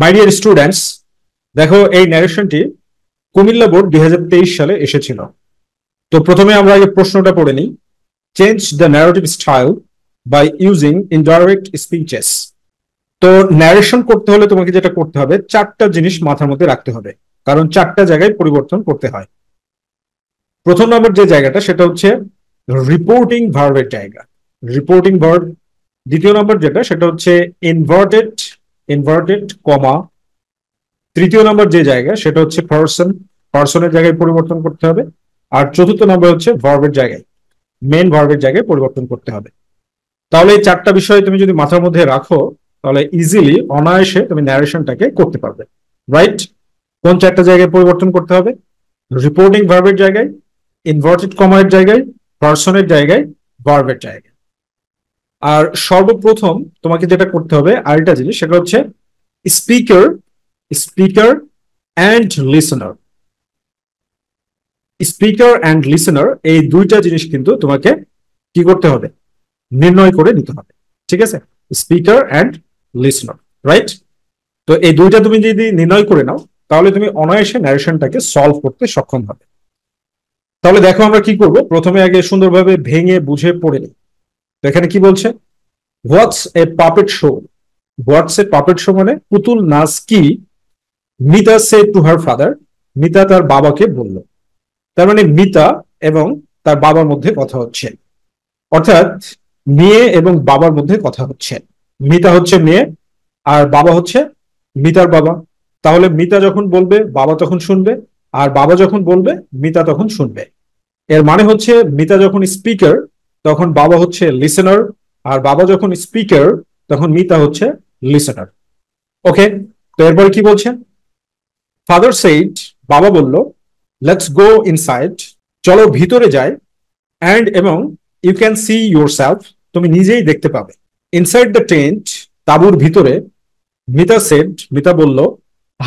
মাই dear students দেখো এই ন্যারেশনটি Comilla board দুই সালে এসেছিল তো প্রথমে আমরা আগে প্রশ্নটা পড়ে নিই change the narrative style by using indirect speeches তো ন্যারেশন করতে হলে তোমাকে যেটা করতে হবে চারটা জিনিস মাথার মধ্যে রাখতে হবে কারণ চারটা জায়গায় পরিবর্তন করতে হয় প্রথম নম্বর যে জায়গাটা সেটা হচ্ছে রিপোর্টিং ভার্বের জায়গা রিপোর্টিং ভার্ব দ্বিতীয় নম্বর যেটা সেটা হচ্ছে ইনভার্টেড ইনভার্টেড কমা তৃতীয় নাম্বার যে জায়গা সেটা হচ্ছে পার্সন পার্সনের জায়গায় পরিবর্তন করতে হবে আর চতুর্থ নাম্বার হচ্ছে ভার্বের জায়গায় মেন ভার্বের জায়গায় পরিবর্তন করতে হবে তাহলে এই চারটা বিষয় তুমি যদি মাথার মধ্যে রাখো তাহলে ইজিলি অনায়াসে তুমি ন্যারেশনটাকে করতে পারবে রাইট কোন চারটা জায়গায় পরিবর্তন করতে হবে রিপোর্টিং ভার্বের জায়গায় ইনভার্টেড কমার জায়গায় পার্সনের জায়গায় ভার্বের জায়গায় আর সর্বপ্রথম তোমাকে যেটা করতে হবে আরেকটা জিনিস সেটা হচ্ছে speaker speaker and listener speaker and listener এই দুইটা জিনিস কিন্তু তোমাকে কি করতে হবে নির্ণয় করে নিতে হবে ঠিক আছে স্পিকার অ্যান্ড লিসনার রাইট তো এই দুইটা তুমি যদি নির্ণয় করে নাও তাহলে তুমি অনায়াসে ন্যারেশনটাকে সলভ করতে সক্ষম হবে তাহলে দেখো আমরা কি করব প্রথমে আগে সুন্দরভাবে ভেঙে বুঝে পড়ে নিই এখানে কি বলছে what's a puppet show what's a puppet show মানে পুতুল নাচ কি Mita said to her father Mita তার বাবাকে বলল তার মানে মিতা এবং তার বাবার মধ্যে কথা হচ্ছে অর্থাৎ মেয়ে এবং বাবার মধ্যে কথা হচ্ছে মিতা হচ্ছে মেয়ে আর বাবা হচ্ছে মিতার বাবা তাহলে মিতা যখন বলবে বাবা তখন শুনবে আর বাবা যখন বলবে মিতা তখন শুনবে এর মানে হচ্ছে মিতা যখন স্পিকার তখন বাবা হচ্ছে লিসেনার আর বাবা যখন স্পিকার তখন মিতা হচ্ছে লিসেনার ওকে তো এরপরে কি বলছে ফাদার সেইড বাবা বলল লেটস গো ইনসাইড চলো ভিতরে যাই অ্যান্ড এবং you can see yourself তুমি নিজেই দেখতে পাবে ইনসাইড দ্য টেন্ট তাবুর ভিতরে মিতা সেট মিতা বলল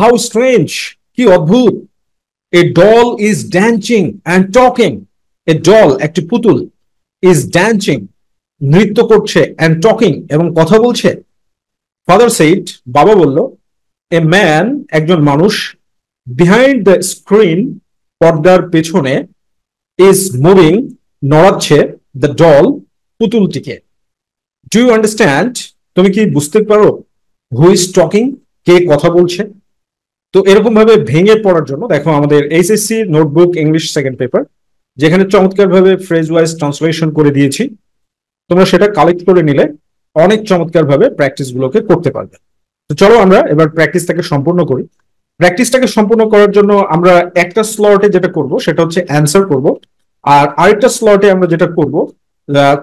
হাউ স্ট্রেঞ্জ কি অদ্ভুত a doll is dancing and talking a doll একটি পুতুল ইজ ড্যান্সিং নৃত্য করছে অ্যান্ড টকিং এবং কথা বলছে ফাদার সেইট বাবা বলল এ ম্যান একজন মানুষ বিহাইন্ড দ্য স্ক্রিন পর্দার পেছনে ইজ মুভিং নড়াচ্ছে দ্য ডল পুতুলটিকে ডু ইউ আন্ডারস্ট্যান্ড তুমি কি বুঝতে পারো হু ইজ টকিং কে কথা বলছে তো এরকম ভাবে ভেঙে পড়ার জন্য দেখো আমাদের HSC notebook English second paper যেখানে চমৎকারভাবে ফ্রেজ ওয়াইজ ট্রান্সলেশন করে দিয়েছি তোমরা সেটা কালেক্ট করে নিলে অনেক চমৎকারভাবে প্র্যাকটিসগুলোকে করতে পারবে তো চলো আমরা এবার প্র্যাকটিসটাকে সম্পূর্ণ করি প্র্যাকটিসটাকে সম্পূর্ণ করার জন্য আমরা একটা স্লটে যেটা করব সেটা হচ্ছে অ্যান্সার করব আর আরেকটা স্লটে আমরা যেটা করব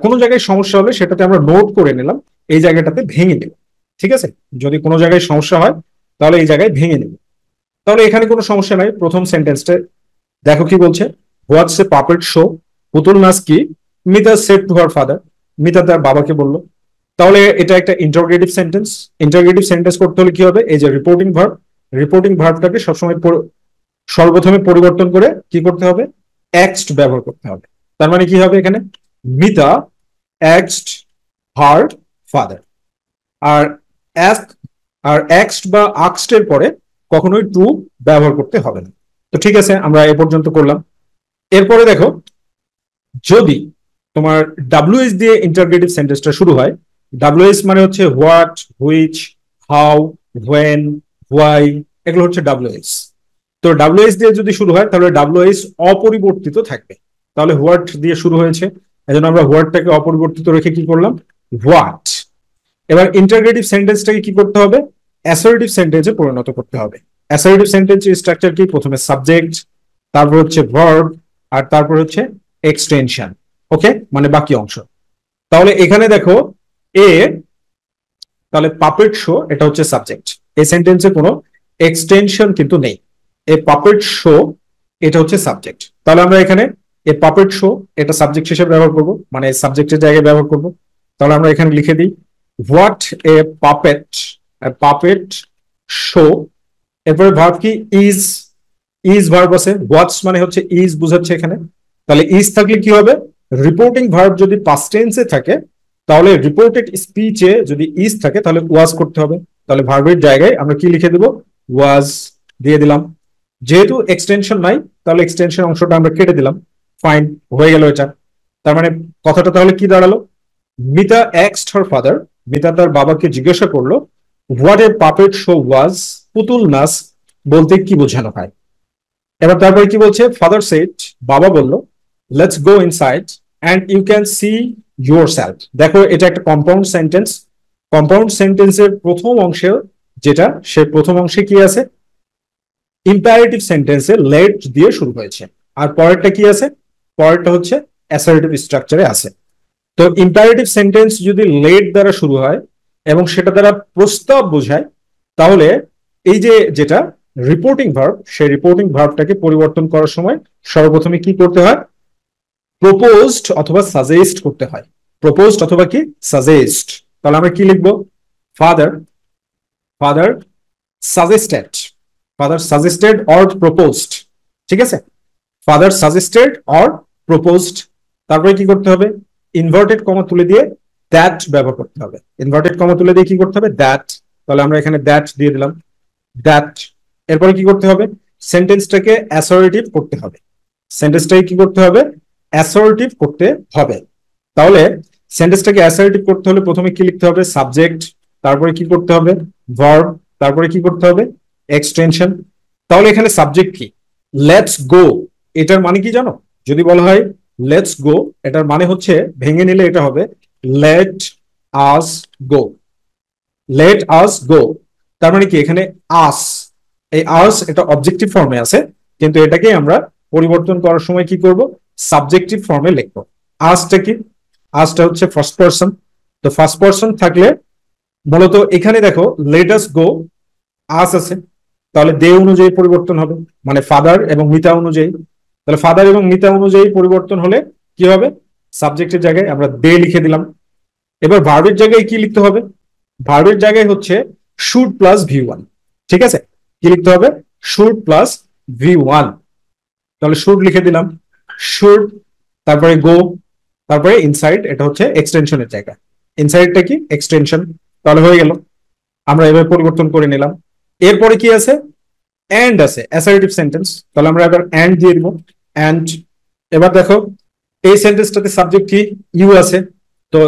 কোনো জায়গায় সমস্যা হলে সেটাতে আমরা নোট করে নিলাম এই জায়গাটাতে ভেঙে নেব ঠিক আছে যদি কোনো জায়গায় সমস্যা হয় তাহলে এই জায়গায় ভেঙে নেব তাহলে এখানে কোনো সমস্যা নাই প্রথম সেন্টেন্সটা দেখো কি বলছে হোয়াটস এ পাপেট শো পুতুল নাচ কি Mita said to her father Mita তার বাবাকে বলল তাহলে এটা একটা ইন্টারগ্রেটিভ সেন্টেন্স ইন্টারগ্রেটিভ সেন্টেন্স করতে হলে কি হবে এই যে রিপোর্টিং ভার্ব রিপোর্টিং ভার্বটাকে সবসময় সর্বপ্রথমে পরিবর্তন করে কি করতে হবে অ্যাক্সড ব্যবহার করতে হবে তার মানে কি হবে এখানে মিতা অ্যাক্সড হার ফাদার আর অ্যাক আর অ্যাক্সড বা আক্সটের এর পরে কখনোই টু ব্যবহার করতে হবে না তো ঠিক আছে আমরা এ পর্যন্ত করলাম এরপরে দেখো যদি তোমার ডাব্লিউএস দিয়ে ইন্টারগ্রেটিভ সেন্টেন্সটা শুরু হয় ডাব্লিউএস মানে হচ্ছে what which how when why এগুলো হচ্ছে ডাব্লিউএস তো ডাব্লিউএস দিয়ে যদি শুরু হয় তাহলে ডাব্লিউএস অপরিবর্তিত থাকবে তাহলে হোয়াট দিয়ে শুরু হয়েছে এজন্য আমরা হোয়াটটাকে অপরিবর্তিত রেখে কি করলাম হোয়াট এবার ইন্টারগ্রেটিভ সেন্টেন্সটাকে কি করতে হবে অ্যাসারেটিভ সেন্টেন্সে পরিণত করতে হবে অ্যাসারেটিভ সেন্টেন্সের স্ট্রাকচার কি প্রথমে সাবজেক্ট তারপর হচ্ছে ভার্ব আর তারপর হচ্ছে এক্সটেনশন ওকে মানে বাকি অংশ তাহলে এখানে দেখো এ তাহলে পাপেট শো এটা হচ্ছে সাবজেক্ট এ সেন্টেন্সে কোনো এক্সটেনশন কিন্তু নেই এ পাপেট শো এটা হচ্ছে সাবজেক্ট তাহলে আমরা এখানে এ পাপেট শো এটা সাবজেক্ট হিসেবে ব্যবহার করব মানে সাবজেক্টের জায়গায় ব্যবহার করব তাহলে আমরা এখানে লিখে দিই what a puppet puppet show এরপরে ভাব কি ইজ ইজ ভার্ব আছে ওয়াচ মানে হচ্ছে ইজ বুঝাচ্ছে এখানে তাহলে ইজ থাকলে কি হবে রিপোর্টিং ভার্ব যদি পাস্ট থাকে তাহলে রিপোর্টেড স্পিচে যদি ইজ থাকে তাহলে ওয়াজ করতে হবে তাহলে ভার্বের জায়গায় আমরা কি লিখে দেব ওয়াজ দিয়ে দিলাম যেহেতু এক্সটেনশন নাই তাহলে এক্সটেনশন অংশটা আমরা কেটে দিলাম ফাইন হয়ে গেল এটা তার মানে কথাটা তাহলে কি দাঁড়ালো মিতা এক্সট হার ফাদার মিতা তার বাবাকে জিজ্ঞাসা করলো what a puppet show was পুতুল নাচ বলতে কি বোঝানো হয় এবার তারপরে কি বলছে ফাদার সেট বাবা বলল let's go inside and you can see yourself দেখো এটা একটা কম্পাউন্ড সেন্টেন্স কম্পাউন্ড সেন্টেন্সের প্রথম অংশে যেটা সে প্রথম অংশে কি আছে ইম্পারেটিভ সেন্টেন্সে লেট দিয়ে শুরু হয়েছে আর পরেরটা কি আছে পরেরটা হচ্ছে অ্যাসারেটিভ স্ট্রাকচারে আছে তো ইম্পারেটিভ সেন্টেন্স যদি লেট দ্বারা শুরু হয় এবং সেটা দ্বারা প্রস্তাব বোঝায় তাহলে এই যে যেটা রিপোর্টিং ভার্ব সেই রিপোর্টিং ভার্বটাকে পরিবর্তন করার সময় সর্বপ্রথমে কি করতে হয় প্রপোজড অথবা সাজেস্ট করতে হয় প্রপোজড অথবা কি সাজেস্ট তাহলে আমরা কি লিখবো father father suggested father suggested or proposed ঠিক আছে ফাদার সাজেস্টেড অর প্রপোজড তারপরে কি করতে হবে ইনভার্টেড কমা তুলে দিয়ে দ্যাট ব্যবহার করতে হবে ইনভার্টেড কমা তুলে দিয়ে কি করতে হবে দ্যাট তাহলে আমরা এখানে দ্যাট দিয়ে দিলাম দ্যাট এরপরে কি করতে হবে সেন্টেন্সটাকে অ্যাসোরেটিভ করতে হবে সেন্টেন্সটাকে কি করতে হবে অ্যাসোরেটিভ করতে হবে তাহলে সেন্টেন্সটাকে অ্যাসোরেটিভ করতে হলে প্রথমে কি লিখতে হবে সাবজেক্ট তারপরে কি করতে হবে ভার্ব তারপরে কি করতে হবে এক্সটেনশন তাহলে এখানে সাবজেক্ট কি লেটস গো এটার মানে কি জানো যদি বলা হয় লেটস গো এটার মানে হচ্ছে ভেঙে নিলে এটা হবে let us go let us গো তার মানে কি এখানে আস এই আর্স এটা অবজেক্টিভ ফর্মে আছে কিন্তু এটাকে আমরা পরিবর্তন করার সময় কি করব সাবজেক্টিভ ফর্মে লিখবো আর্সটা কি আর্সটা হচ্ছে ফার্স্ট পারসন তো ফার্স্ট পারসন থাকলে মূলত এখানে দেখো লেটাস গো আস আছে তাহলে দে অনুযায়ী পরিবর্তন হবে মানে ফাদার এবং মিতা অনুযায়ী তাহলে ফাদার এবং মিতা অনুযায়ী পরিবর্তন হলে কি হবে সাবজেক্টের জায়গায় আমরা দে লিখে দিলাম এবার ভার্বের জায়গায় কি লিখতে হবে ভার্বের জায়গায় হচ্ছে শুড প্লাস ভি ওয়ান ঠিক আছে কি লিখতে হবে শুড প্লাস ভি ওয়ান তাহলে শুড লিখে দিলাম শুড তারপরে গো তারপরে ইনসাইড এটা হচ্ছে এক্সটেনশনের জায়গা ইনসাইডটা কি এক্সটেনশন তাহলে হয়ে গেল আমরা এভাবে পরিবর্তন করে নিলাম এরপরে কি আছে অ্যান্ড আছে অ্যাসারেটিভ সেন্টেন্স তাহলে আমরা এবার অ্যান্ড দিয়ে দিব অ্যান্ড এবার দেখো এই সেন্টেন্সটাতে সাবজেক্ট কি ইউ আছে তো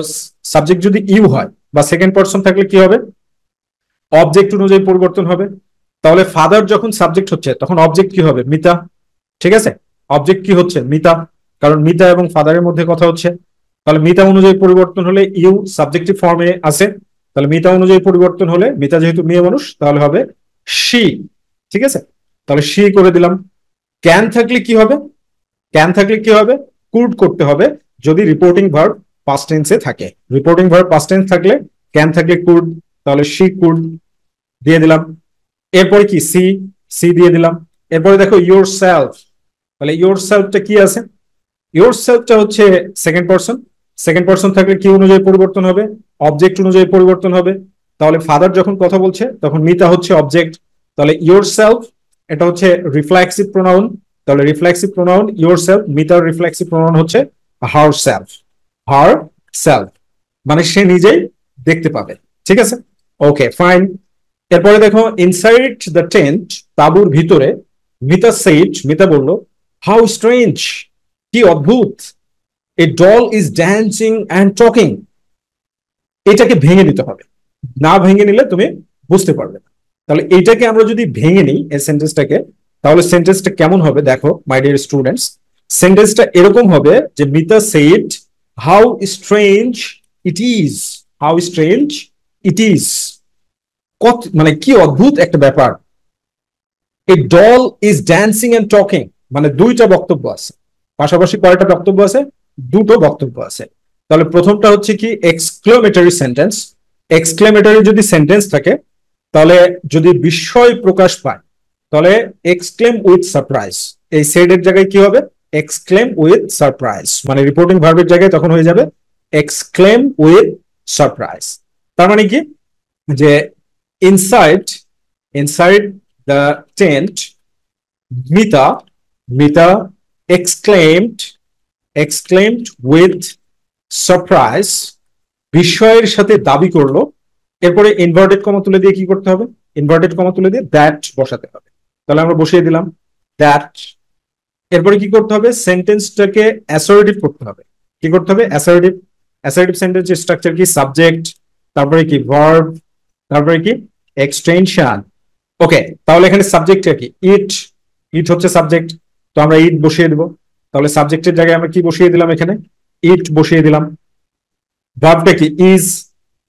সাবজেক্ট যদি ইউ হয় বা সেকেন্ড পার্সন থাকলে কি হবে অবজেক্ট অনুযায়ী পরিবর্তন হবে তাহলে ফাদার যখন সাবজেক্ট হচ্ছে তখন অবজেক্ট কি হবে মিতা ঠিক আছে অবজেক্ট কি হচ্ছে মিতা কারণ মিতা এবং ফাদারের মধ্যে কথা হচ্ছে তাহলে মিতা অনুযায়ী পরিবর্তন হলে ইউ সাবজেক্টিভ ফর্মে আছে তাহলে মিতা অনুযায়ী পরিবর্তন হলে মিতা যেহেতু মেয়ে মানুষ তাহলে হবে শি ঠিক আছে তাহলে শি করে দিলাম ক্যান থাকলে কি হবে ক্যান থাকলে কি হবে কুড করতে হবে যদি রিপোর্টিং ভার পাস্ট টেন্সে থাকে রিপোর্টিং ভার্ব পাস্ট টেন্স থাকলে ক্যান থাকলে কুড তাহলে শি কুড দিয়ে দিলাম এরপরে কি সি সি দিয়ে দিলাম এরপরে দেখো ইউর সেলফ তাহলে ইউর সেলফটা কি আছে ইউর সেলফটা হচ্ছে সেকেন্ড পার্সন সেকেন্ড পার্সন থাকলে কি অনুযায়ী পরিবর্তন হবে অবজেক্ট অনুযায়ী পরিবর্তন হবে তাহলে ফাদার যখন কথা বলছে তখন মিতা হচ্ছে অবজেক্ট তাহলে ইউর সেলফ এটা হচ্ছে রিফ্লেক্সিভ প্রোনাউন তাহলে রিফ্লেক্সিভ প্রোনাউন ইউর সেলফ মিতার রিফ্লেক্সিভ প্রোনাউন হচ্ছে হার সেলফ হার সেলফ মানে সে নিজেই দেখতে পাবে ঠিক আছে ওকে ফাইন এরপরে দেখো ইনসাইড দ্য টেন্ট তাবুর ভিতরে মিতা সেইট মিতা বলল হাউ স্ট্রেঞ্জ কি অদ্ভুত a doll is dancing and talking এটাকে ভেঙে নিতে হবে না ভেঙে নিলে তুমি বুঝতে পারবে না তাহলে এটাকে আমরা যদি ভেঙে নিই এই সেন্টেন্সটাকে তাহলে সেন্টেন্সটা কেমন হবে দেখো মাই ডিয়ার স্টুডেন্টস সেন্টেন্সটা এরকম হবে যে Mita said how strange it is how strange it is কত মানে কি অদ্ভুত একটা ব্যাপার a doll is dancing and talking মানে দুইটা বক্তব্য আছে পাশাপাশি কয়টা বক্তব্য আছে দুটো বক্তব্য আছে তাহলে প্রথমটা হচ্ছে কি এক্সক্লেমেটারি সেন্টেন্স এক্সক্লেমেটারি যদি সেন্টেন্স থাকে তাহলে যদি বিস্ময় প্রকাশ পায় তাহলে এক্সক্লেম উইথ সারপ্রাইজ এই সেডের জায়গায় কি হবে এক্সক্লেম উইথ সারপ্রাইজ মানে রিপোর্টিং ভার্বের জায়গায় তখন হয়ে যাবে এক্সক্লেম উইথ সারপ্রাইজ তার মানে কি যে inside inside the tent Mita Mita exclaimed exclaimed with surprise বিস্ময়ের সাথে দাবি করলো এরপরে ইনভার্টেড কমা তুলে দিয়ে কি করতে হবে ইনভার্টেড কমা তুলে দিয়ে দ্যাট বসাতে হবে তাহলে আমরা বসিয়ে দিলাম দ্যাট এরপরে কি করতে হবে সেন্টেন্সটাকে অ্যাসারেটিভ করতে হবে কি করতে হবে অ্যাসারেটিভ অ্যাসারেটিভ সেন্টেন্সের স্ট্রাকচার কি সাবজেক্ট তারপরে কি ভার্ব তারপরে কি এক্সটেনশন ওকে তাহলে এখানে সাবজেক্টটা কি ইট ইট হচ্ছে সাবজেক্ট তো আমরা ইট বসিয়ে দেব তাহলে সাবজেক্টের জায়গায় আমরা কি বসিয়ে দিলাম এখানে ইট বসিয়ে দিলাম ভার্বটা কি ইজ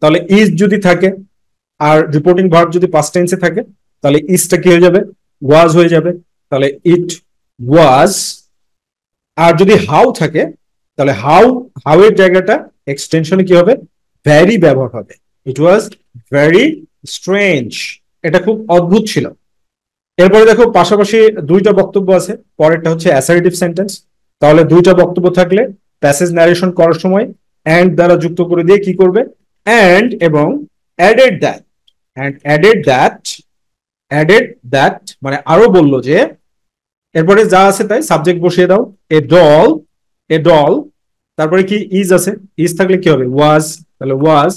তাহলে ইজ যদি থাকে আর রিপোর্টিং ভার্ব যদি পাস্ট টেন্সে থাকে তাহলে ইজটা কি হয়ে যাবে ওয়াজ হয়ে যাবে তাহলে ইট ওয়াজ আর যদি হাউ থাকে তাহলে হাউ হাউ এর জায়গাটা এক্সটেনশনে কি হবে ভ্যারি ব্যবহার হবে ইট ওয়াজ ভেরি স্ট্রেঞ্জ এটা খুব অদ্ভুত ছিল এরপরে দেখো পাশাপাশি দুইটা বক্তব্য আছে পরেরটা হচ্ছে অ্যাসারেটিভ সেন্টেন্স তাহলে দুইটা বক্তব্য থাকলে প্যাসেজ ন্যারেশন করার সময় অ্যান্ড দ্বারা যুক্ত করে দিয়ে কি করবে অ্যান্ড এবং added that and added that added that মানে আরো বলল যে এরপরে যা আছে তাই সাবজেক্ট বসিয়ে দাও এ ডল এ ডল তারপরে কি ইজ আছে ইজ থাকলে কি হবে ওয়াজ তাহলে ওয়াজ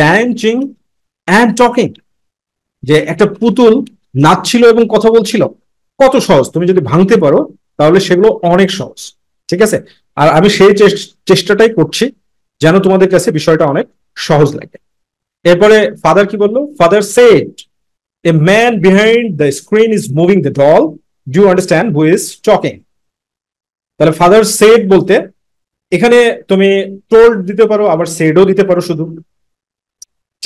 ড্যান্সিং অ্যান্ড টকিং যে একটা পুতুল নাচছিল এবং কথা বলছিল কত সহজ তুমি যদি ভাঙতে পারো তাহলে সেগুলো অনেক সহজ ঠিক আছে আর আমি সেই চেষ্টাটাই করছি যেন তোমাদের কাছে বিষয়টা অনেক সহজ লাগে এরপরে ফাদার কি বললো father said a man behind the screen is moving the doll do understand who is talking তাহলে ফাদার সেট বলতে এখানে তুমি টোল্ড দিতে পারো আবার সেডও দিতে পারো শুধু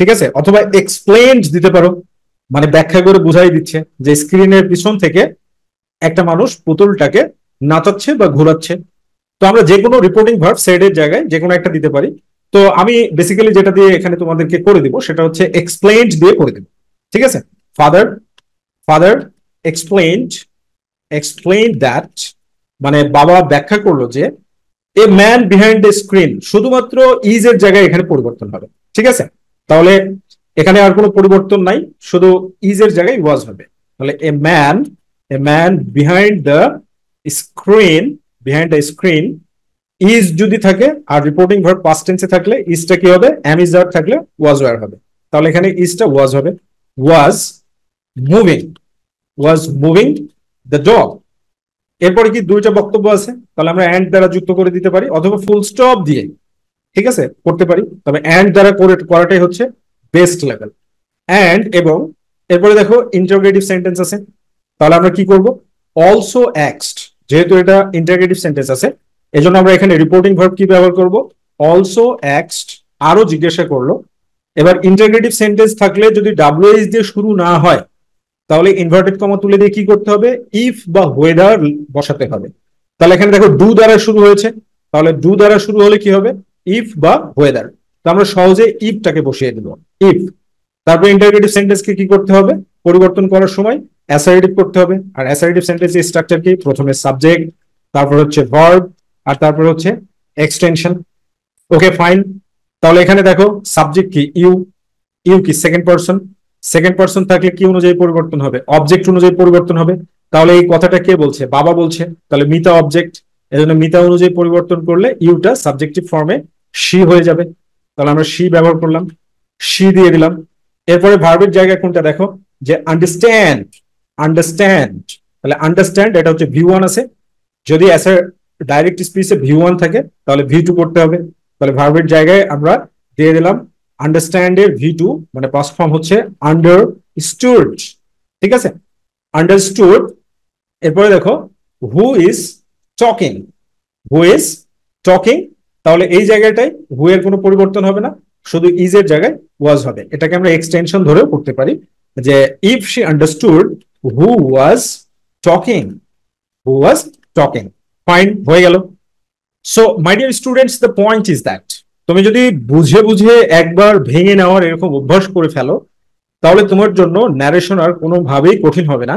ঠিক আছে অথবা এক্সপ্লেন্ড দিতে পারো মানে ব্যাখ্যা করে বুঝাই দিচ্ছে যে স্ক্রিনের পিছন থেকে একটা মানুষ পুতুলটাকে নাচাচ্ছে বা ঘোরাচ্ছে তো আমরা যে কোনো রিপোর্টিং ভার্ব সেডের জায়গায় যে কোনো একটা দিতে পারি তো আমি বেসিক্যালি যেটা দিয়ে এখানে তোমাদেরকে করে দিব সেটা হচ্ছে এক্সপ্লেন্ড দিয়ে করে দিব ঠিক আছে father father explained explain that মানে বাবা ব্যাখ্যা করলো যে a man behind the screen শুধুমাত্র ইজ এর জায়গায় এখানে পরিবর্তন হবে ঠিক আছে তাহলে এখানে আর কোনো পরিবর্তন নাই শুধু ইজ এর জায়গায় ওয়াজ হবে তাহলে a man a man behind the screen behind the screen is যদি থাকে আর রিপোর্টিং ভার পাস্ট টেন্সে থাকলে ইজটা কি হবে এম ইজ আর থাকলে ওয়াজ ওয়ার হবে তাহলে এখানে ইজটা ওয়াজ হবে was moving was moving the dog এরপরে কি দুইটা বক্তব্য আছে তাহলে আমরা অ্যান্ড দ্বারা যুক্ত করে দিতে পারি অথবা ফুল স্টপ দিয়ে ঠিক আছে করতে পারি তবে অ্যান্ড দ্বারা করাটাই হচ্ছে বেস্ট লেভেল অ্যান্ড এবং এরপরে দেখো ইন্টারগ্রেটিভ সেন্টেন্স আছে তাহলে আমরা কি করব অলসো অ্যাক্সড যেহেতু এটা ইন্টারগ্রেটিভ সেন্টেন্স আছে এই জন্য আমরা এখানে রিপোর্টিং ভার্ব কি ব্যবহার করব অলসো অ্যাক্সড আরো জিজ্ঞাসা করলো এবার ইন্টারগ্রেটিভ সেন্টেন্স থাকলে যদি ডাব্লিউএস দিয়ে শুরু না হয় তাহলে ইনভার্টেড কমা তুলে দিয়ে কি করতে হবে ইফ বা ওয়েদার বসাতে হবে তাহলে এখানে দেখো ডু দ্বারা শুরু হয়েছে তাহলে ডু দ্বারা শুরু হলে কি হবে ইফ বা ওয়েদার তো আমরা সহজে ইফটাকে বসিয়ে দিব ইফ তারপর ইন্টারগ্রেটিভ সেন্টেন্সকে কি করতে হবে পরিবর্তন করার সময় অ্যাসারেটিভ করতে হবে আর অ্যাসারেটিভ সেন্টেন্সের স্ট্রাকচার কি প্রথমে সাবজেক্ট তারপর হচ্ছে ভার্ব আর তারপর হচ্ছে এক্সটেনশন ওকে ফাইন তাহলে এখানে দেখো সাবজেক্ট কি ইউ ইউ কি সেকেন্ড পার্সন সেকেন্ড পার্সন থাকলে কি অনুযায়ী পরিবর্তন হবে অবজেক্ট অনুযায়ী পরিবর্তন হবে তাহলে এই কথাটা কে বলছে বাবা বলছে তাহলে মিতা অবজেক্ট এজন্য মিতা অনুযায়ী পরিবর্তন করলে ইউটা সাবজেক্টিভ ফর্মে সি হয়ে যাবে তাহলে আমরা সি ব্যবহার করলাম সি দিয়ে দিলাম এরপরে ভার্বের জায়গায় কোনটা দেখো যে আন্ডারস্ট্যান্ড আন্ডারস্ট্যান্ড তাহলে আন্ডারস্ট্যান্ড এটা হচ্ছে ভি ওয়ান আছে যদি অ্যাসের ডাইরেক্ট স্পিচে ভি ওয়ান থাকে তাহলে ভি টু করতে হবে তাহলে ভার্বের জায়গায় আমরা দিয়ে দিলাম এর ভি টু মানে পাস্ট ফর্ম হচ্ছে আন্ডার স্টুড ঠিক আছে আন্ডারস্টুড এরপরে দেখো who is talking who is talking তাহলে এই জায়গাটায় হু এর কোনো পরিবর্তন হবে না শুধু ইজ এর জায়গায় ওয়াজ হবে এটাকে আমরা এক্সটেনশন ধরেও করতে পারি যে if she understood who was talking who was talking fine হয়ে গেল so my dear students the point is that তুমি যদি বুঝে বুঝে একবার ভেঙে নেওয়ার এরকম অভ্যাস করে ফেলো তাহলে তোমার জন্য ন্যারেশন আর কোনোভাবেই কঠিন হবে না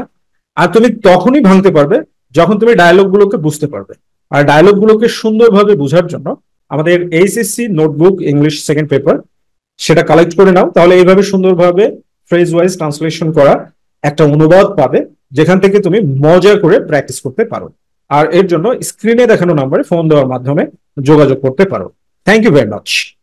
আর তুমি তখনই ভাঙতে পারবে যখন তুমি ডায়লগগুলোকে বুঝতে পারবে আর ডায়লগগুলোকে সুন্দরভাবে বোঝার জন্য আমাদের HSC notebook English second paper সেটা কালেক্ট করে নাও তাহলে এইভাবে সুন্দরভাবে ফ্রেজ ওয়াইজ ট্রান্সলেশন করা একটা অনুবাদ পাবে যেখান থেকে তুমি মজা করে প্র্যাকটিস করতে পারো আর এর জন্য স্ক্রিনে দেখানো নাম্বারে ফোন দেওয়ার মাধ্যমে যোগাযোগ করতে পারো থ্যাংক ইউ ভেরি মাচ